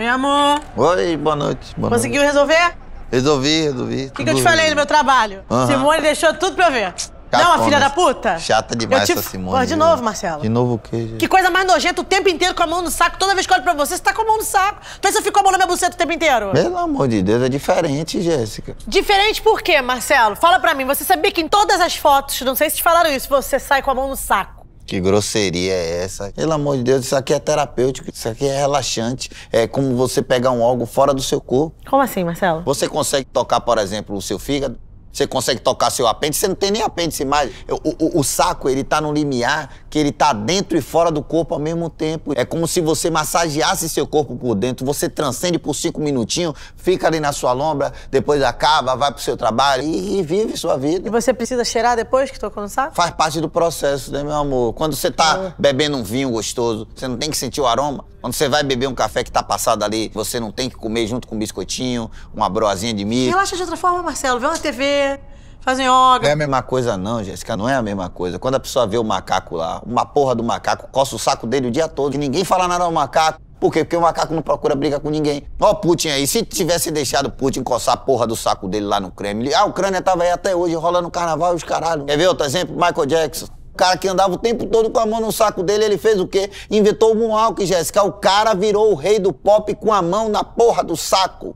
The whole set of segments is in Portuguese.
Oi, amor. Oi, boa noite. Boa Conseguiu noite. resolver? Resolvi, resolvi. O que, que, eu te falei do meu trabalho? Uhum. Simone deixou tudo pra eu ver. Não, a filha da puta. Chata demais te... essa Simone. Pô, de novo, Marcelo. De novo o quê, gente? Que coisa mais nojenta o tempo inteiro com a mão no saco. Toda vez que eu olho pra você, você tá com a mão no saco. Então você com a mão na minha buceta o tempo inteiro. Pelo amor de Deus, é diferente, Jéssica. Diferente por quê, Marcelo? Fala pra mim. Você sabia que em todas as fotos, não sei se te falaram isso, você sai com a mão no saco. Que grosseria é essa? Pelo amor de Deus, isso aqui é terapêutico, isso aqui é relaxante. É como você pegar um órgão fora do seu corpo. Como assim, Marcelo? Você consegue tocar, por exemplo, o seu fígado? Você consegue tocar seu apêndice? Você não tem nem apêndice mais. O, o, o saco, ele tá no limiar que ele tá dentro e fora do corpo ao mesmo tempo. É como se você massageasse seu corpo por dentro, você transcende por cinco minutinhos, fica ali na sua lombra, depois acaba, vai pro seu trabalho e, e vive sua vida. E você precisa cheirar depois que tocou no saco? Faz parte do processo, né, meu amor? Quando você tá é. bebendo um vinho gostoso, você não tem que sentir o aroma. Quando você vai beber um café que tá passado ali, você não tem que comer junto com um biscoitinho, uma broazinha de milho. Relaxa de outra forma, Marcelo. Vê uma TV, fazem yoga. Não é a mesma coisa, não, Jéssica, não é a mesma coisa. Quando a pessoa vê o macaco lá, uma porra do macaco, coça o saco dele o dia todo, que ninguém fala nada ao macaco. Por quê? Porque o macaco não procura briga com ninguém. Ó, oh, Putin aí, se tivesse deixado Putin coçar a porra do saco dele lá no Kremlin, a ah, Ucrânia tava aí até hoje, rolando carnaval e os caralho. Quer ver outro exemplo? Michael Jackson. O cara que andava o tempo todo com a mão no saco dele, ele fez o quê? Inventou o Moonwalk, Jéssica. O cara virou o rei do pop com a mão na porra do saco.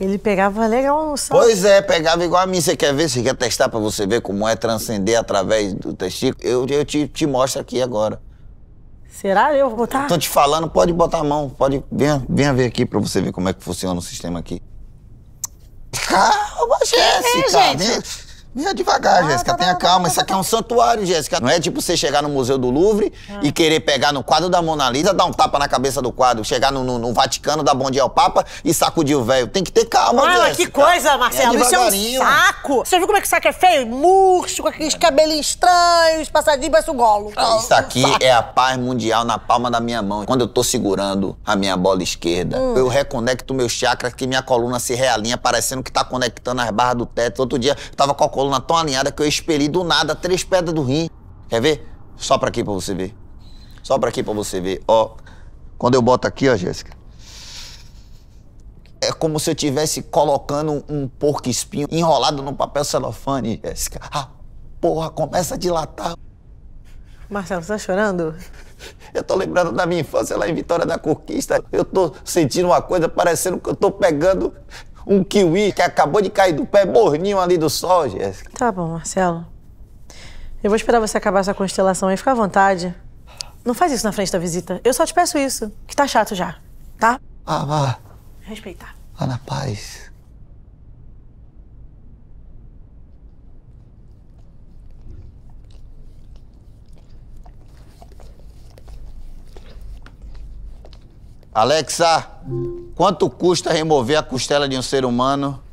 Ele pegava legal no salto. Pois é, pegava igual a mim. Você quer ver? Você quer testar para você ver como é transcender através do testículo? Eu, eu te, te mostro aqui agora. Será? Eu vou botar? Tô te falando, pode botar a mão. Pode, venha, venha ver aqui para você ver como é que funciona o sistema aqui. Calma, ah, Jéssica. É, gente. Venha devagar, ah, Jéssica, tá, tá tenha tá, tá, calma. Tá, Isso aqui é um santuário, Jéssica. Não é tipo você chegar no Museu do Louvre ah. e querer pegar no quadro da Mona Lisa, dar um tapa na cabeça do quadro, chegar no, no, no Vaticano, dar bom dia ao Papa e sacudir o velho. Tem que ter calma, ah, Jéssica. que coisa, Marcelo. Isso é um saco. Você viu como é que o saco é feio? Murcho, com aqueles cabelinhos estranhos, passadinho, parece ah, um golo. Isso aqui é a paz mundial na palma da minha mão. Quando eu tô segurando a minha bola esquerda, hum. eu reconecto meus chakras que minha coluna se realinha, parecendo que tá conectando as barras do teto. Outro dia, eu tava cocô coluna tão alinhada que eu expeli do nada três pedras do rim. Quer ver? Só pra aqui pra você ver. Só pra aqui pra você ver. Ó, quando eu boto aqui, ó, Jéssica. É como se eu estivesse colocando um porco espinho enrolado num papel celofane, Jéssica. Ah, porra, começa a dilatar. Marcelo, você tá chorando? Eu tô lembrando da minha infância lá em Vitória da Conquista. Eu tô sentindo uma coisa parecendo que eu tô pegando um kiwi que acabou de cair do pé, morninho ali do sol, Jéssica. Tá bom, Marcelo. Eu vou esperar você acabar essa constelação aí, fica à vontade. Não faz isso na frente da visita. Eu só te peço isso, que tá chato já, tá? Ah, vá. Respeitar. Vá na paz. Alexa! Quanto custa remover a costela de um ser humano